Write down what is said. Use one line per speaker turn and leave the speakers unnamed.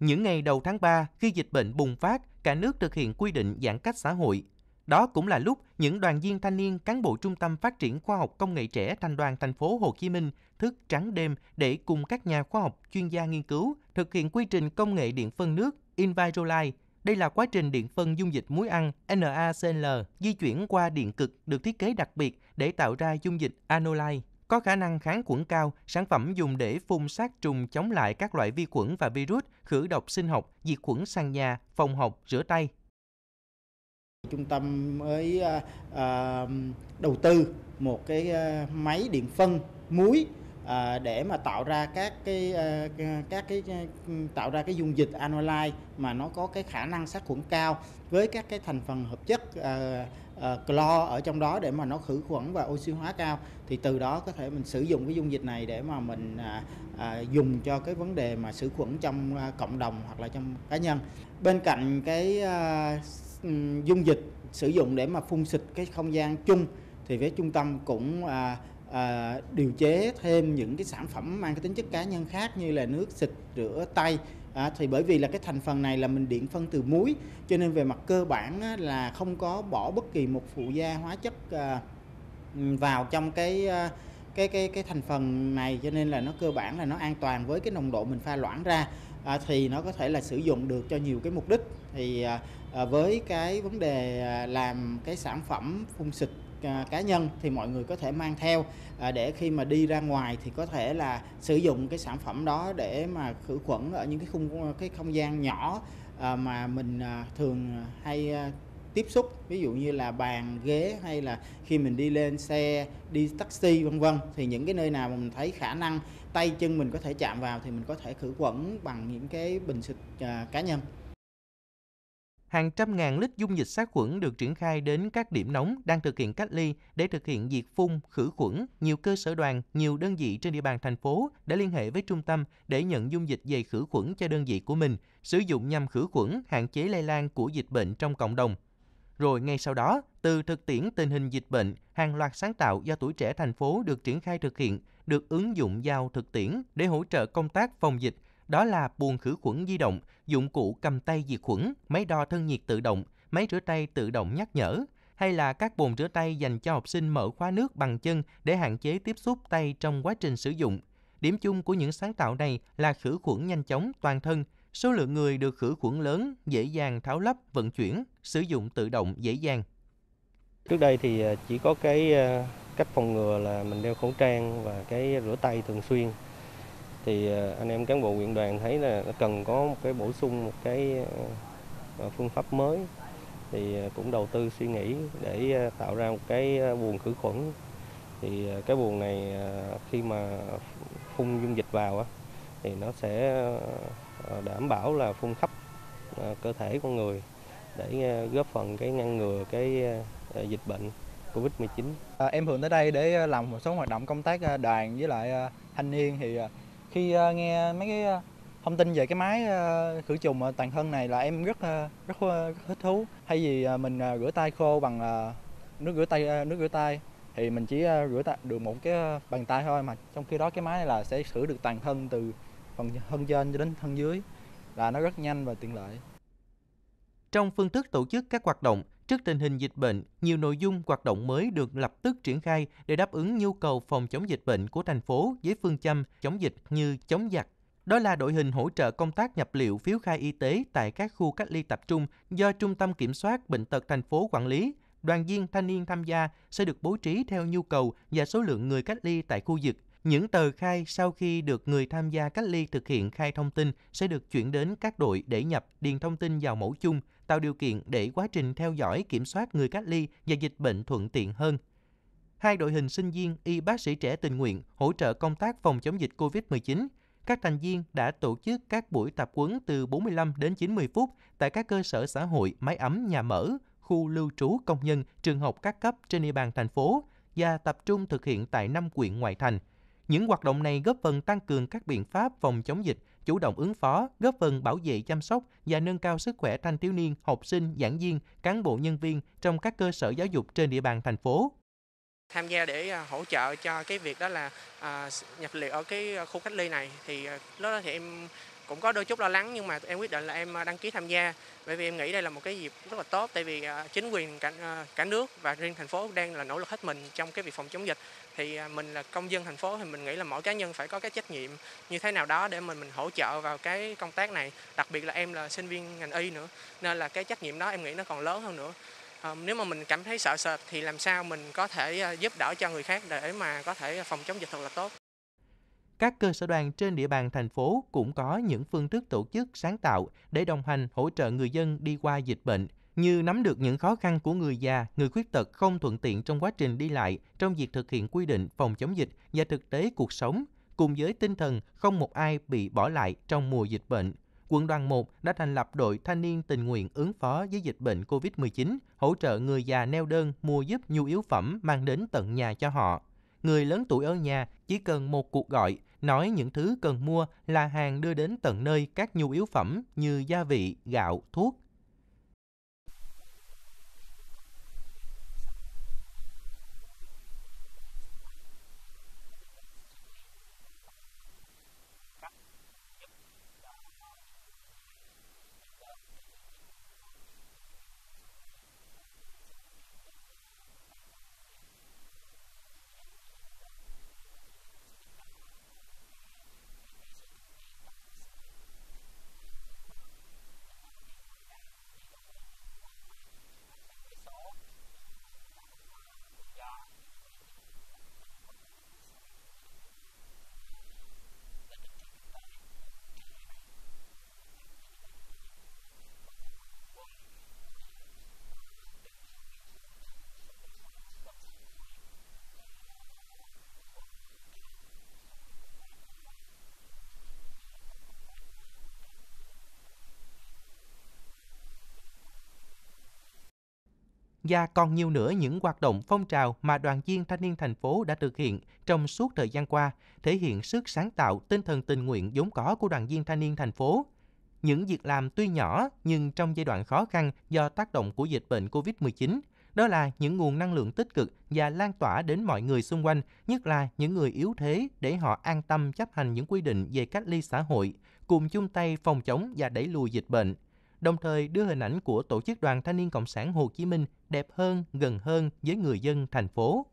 Những ngày đầu tháng 3, khi dịch bệnh bùng phát, cả nước thực hiện quy định giãn cách xã hội. Đó cũng là lúc những đoàn viên thanh niên, cán bộ Trung tâm Phát triển Khoa học Công nghệ trẻ Thành đoàn Thành phố Hồ Chí Minh thức trắng đêm để cùng các nhà khoa học, chuyên gia nghiên cứu thực hiện quy trình công nghệ điện phân nước Invirolight. Đây là quá trình điện phân dung dịch muối ăn NaCl di chuyển qua điện cực được thiết kế đặc biệt để tạo ra dung dịch Anolite. Có khả năng kháng khuẩn cao, sản phẩm dùng để phun sát trùng chống lại các loại vi khuẩn và virus, khử độc sinh học, diệt khuẩn sang nhà, phòng học, rửa tay.
Trung tâm mới à, à đầu tư một cái à, máy điện phân muối à, để mà tạo ra các cái à, các cái tạo ra cái dung dịch Anolite mà nó có cái khả năng sát khuẩn cao với các cái thành phần hợp chất à, Ờ, clo ở trong đó để mà nó khử khuẩn và oxy hóa cao thì từ đó có thể mình sử dụng cái dung dịch này để mà mình à, à, dùng cho cái vấn đề mà xử khuẩn trong à, cộng đồng hoặc là trong cá nhân bên cạnh cái à, dung dịch sử dụng để mà phun xịt cái không gian chung thì với trung tâm cũng à, à, điều chế thêm những cái sản phẩm mang cái tính chất cá nhân khác như là nước xịt rửa tay À, thì bởi vì là cái thành phần này là mình điện phân từ muối cho nên về mặt cơ bản á, là không có bỏ bất kỳ một phụ gia hóa chất à, vào trong cái à, cái cái cái thành phần này cho nên là nó cơ bản là nó an toàn với cái nồng độ mình pha loãng ra à, thì nó có thể là sử dụng được cho nhiều cái mục đích thì à, à với cái vấn đề à, làm cái sản phẩm phun xịt à, cá nhân thì mọi người có thể mang theo để khi mà đi ra ngoài thì có thể là sử dụng cái sản phẩm đó để mà khử khuẩn ở những cái khung cái không gian nhỏ mà mình thường hay tiếp xúc ví dụ như là bàn ghế hay là khi mình đi lên xe đi taxi vân vân thì những cái nơi nào mà mình thấy khả năng tay chân mình có thể chạm vào thì mình có thể khử khuẩn bằng những cái bình xịt à, cá nhân
hàng trăm ngàn lít dung dịch sát khuẩn được triển khai đến các điểm nóng đang thực hiện cách ly để thực hiện diệt phun, khử khuẩn. Nhiều cơ sở đoàn, nhiều đơn vị trên địa bàn thành phố đã liên hệ với trung tâm để nhận dung dịch về khử khuẩn cho đơn vị của mình, sử dụng nhằm khử khuẩn, hạn chế lây lan của dịch bệnh trong cộng đồng. Rồi ngay sau đó, từ thực tiễn tình hình dịch bệnh, hàng loạt sáng tạo do tuổi trẻ thành phố được triển khai thực hiện, được ứng dụng vào thực tiễn để hỗ trợ công tác phòng dịch, đó là buồn khử khuẩn di động, dụng cụ cầm tay diệt khuẩn, máy đo thân nhiệt tự động, máy rửa tay tự động nhắc nhở, hay là các bồn rửa tay dành cho học sinh mở khóa nước bằng chân để hạn chế tiếp xúc tay trong quá trình sử dụng. Điểm chung của những sáng tạo này là khử khuẩn nhanh chóng toàn thân, Số lượng người được khử khuẩn lớn, dễ dàng tháo lắp, vận chuyển, sử dụng tự động dễ dàng. Trước đây thì à, chỉ có cái à, cách phòng ngừa là mình đeo khẩu trang và cái rửa tay thường xuyên. Thì à, anh em cán bộ huyện đoàn thấy là cần có một cái bổ sung một cái phương pháp mới thì cũng đầu tư suy nghĩ để tạo ra một cái buồng khử khuẩn thì cái buồng này khi mà phun dung dịch vào thì nó sẽ Ờ, đảm bảo là phun khắp ờ, cơ thể con người để ờ, góp phần cái ngăn ngừa cái dịch bệnh Covid-19. À, em Hường tới đây để làm một số hoạt động công tác đoàn với lại thanh niên thì khi nghe mấy cái thông tin về cái máy khử trùng toàn thân này là em rất rất, rất thích thú. Thay vì mình rửa tay khô bằng nước rửa tay nước rửa tay thì mình chỉ rửa được một cái bàn tay thôi mà trong khi đó cái máy này là sẽ khử được toàn thân từ
phần thân trên cho đến thân dưới là nó rất nhanh và tiện lợi.
Trong phương thức tổ chức các hoạt động, trước tình hình dịch bệnh, nhiều nội dung hoạt động mới được lập tức triển khai để đáp ứng nhu cầu phòng chống dịch bệnh của thành phố với phương châm chống dịch như chống giặc. Đó là đội hình hỗ trợ công tác nhập liệu phiếu khai y tế tại các khu cách ly tập trung do Trung tâm Kiểm soát Bệnh tật thành phố quản lý. Đoàn viên thanh niên tham gia sẽ được bố trí theo nhu cầu và số lượng người cách ly tại khu vực những tờ khai sau khi được người tham gia cách ly thực hiện khai thông tin sẽ được chuyển đến các đội để nhập điền thông tin vào mẫu chung, tạo điều kiện để quá trình theo dõi kiểm soát người cách ly và dịch bệnh thuận tiện hơn. Hai đội hình sinh viên y bác sĩ trẻ tình nguyện hỗ trợ công tác phòng chống dịch COVID-19. Các thành viên đã tổ chức các buổi tập quấn từ 45 đến 90 phút tại các cơ sở xã hội, máy ấm, nhà mở, khu lưu trú công nhân, trường học các cấp trên địa bàn thành phố và tập trung thực hiện tại 5 quyện ngoại thành – những hoạt động này góp phần tăng cường các biện pháp phòng chống dịch, chủ động ứng phó, góp phần bảo vệ chăm sóc và nâng cao sức khỏe thanh thiếu niên, học sinh, giảng viên, cán bộ nhân viên trong các cơ sở giáo dục trên địa bàn thành phố tham gia để à, hỗ trợ cho cái việc đó là à, nhập liệu ở cái à, khu cách ly này thì lúc đó thì em cũng có đôi chút lo lắng nhưng mà em quyết định là em à, đăng ký tham gia bởi vì em nghĩ đây là một cái dịp rất là tốt tại vì à, chính quyền cả, à, cả nước và riêng thành phố đang là nỗ lực hết mình trong cái việc phòng chống dịch thì mình là công dân thành phố thì mình nghĩ là mỗi cá nhân phải có cái trách nhiệm như thế nào đó để mình mình hỗ trợ vào cái công tác này đặc biệt là em là sinh viên ngành y nữa nên là cái trách nhiệm đó em nghĩ nó còn lớn hơn nữa ờ, nếu mà mình cảm thấy sợ sệt thì làm sao mình có thể giúp đỡ cho người khác để mà có thể phòng chống dịch thật là tốt các cơ sở đoàn trên địa bàn thành phố cũng có những phương thức tổ chức sáng tạo để đồng hành hỗ trợ người dân đi qua dịch bệnh như nắm được những khó khăn của người già, người khuyết tật không thuận tiện trong quá trình đi lại, trong việc thực hiện quy định phòng chống dịch và thực tế cuộc sống, cùng với tinh thần không một ai bị bỏ lại trong mùa dịch bệnh. Quận đoàn 1 đã thành lập đội thanh niên tình nguyện ứng phó với dịch bệnh COVID-19, hỗ trợ người già neo đơn mua giúp nhu yếu phẩm mang đến tận nhà cho họ. Người lớn tuổi ở nhà chỉ cần một cuộc gọi nói những thứ cần mua là hàng đưa đến tận nơi các nhu yếu phẩm như gia vị, gạo, thuốc, và còn nhiều nữa những hoạt động phong trào mà đoàn viên thanh niên thành phố đã thực hiện trong suốt thời gian qua, thể hiện sức sáng tạo, tinh thần tình nguyện vốn có của đoàn viên thanh niên thành phố. Những việc làm tuy nhỏ nhưng trong giai đoạn khó khăn do tác động của dịch bệnh COVID-19, đó là những nguồn năng lượng tích cực và lan tỏa đến mọi người xung quanh, nhất là những người yếu thế để họ an tâm chấp hành những quy định về cách ly xã hội, cùng chung tay phòng chống và đẩy lùi dịch bệnh. Đồng thời đưa hình ảnh của tổ chức Đoàn Thanh niên Cộng sản Hồ Chí Minh đẹp hơn, gần hơn với người dân thành phố.